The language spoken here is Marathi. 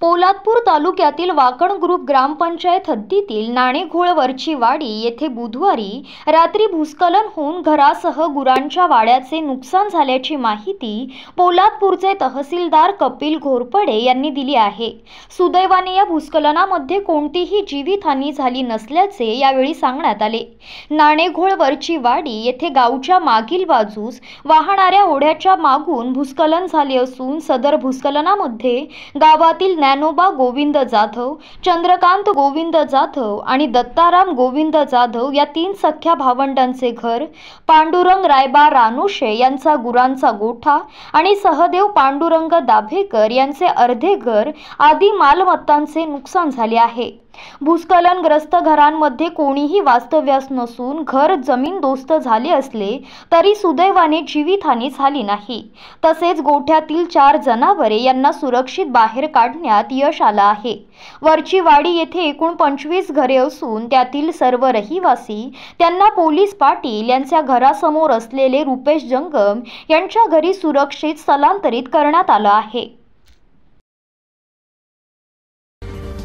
पोलादपूर तालुक्यातील वाकण ग्रुप ग्रामपंचायत हद्दीतील नाणेघोळवरची वाडी येथे बुधवारी रात्री भूस्खलन होऊन घरासह गुरांच्या वाड्याचे नुकसान झाल्याची माहिती पोलादपूरचे तहसीलदार कपिल घोरपडे यांनी दिली आहे सुदैवाने या भूस्खलनामध्ये कोणतीही जीवितहानी झाली नसल्याचे यावेळी सांगण्यात आले नाणेघोळवरची वाडी येथे गावच्या मागील बाजूस वाहणाऱ्या ओढ्याच्या मागून भूस्खलन झाले असून सदर भूस्खलनामध्ये गावातील नैनोबा ज्ञानोबा गोविंद जाधव चंद्रकांत गोविंद जाधव आणि दत्ताराम गोविंद जाधव या तीन सख्या भावंडांचे घर पांडुरंग रायबा रानुशे यांचा गुरांचा गोठा आणि सहदेव पांडुरंग दाभेकर यांचे अर्धे घर आदी मालमत्तांचे नुकसान झाले आहे भूस्खलनग्रस्त घरांमध्ये कोणीही वास्तव्यास नसून घर जमीन दोस्त झाले असले तरी सुदैवाने जीवितहानी झाली नाही तसेच गोठ्यातील चार जनावरे यांना सुरक्षित बाहेर काढण्यात यश आलं आहे वरची वाडी येथे एकूण पंचवीस घरे असून त्यातील सर्व रहिवासी त्यांना पोलीस पाटील यांच्या घरासमोर असलेले रुपेश जंगम यांच्या घरी सुरक्षित स्थलांतरित करण्यात आलं आहे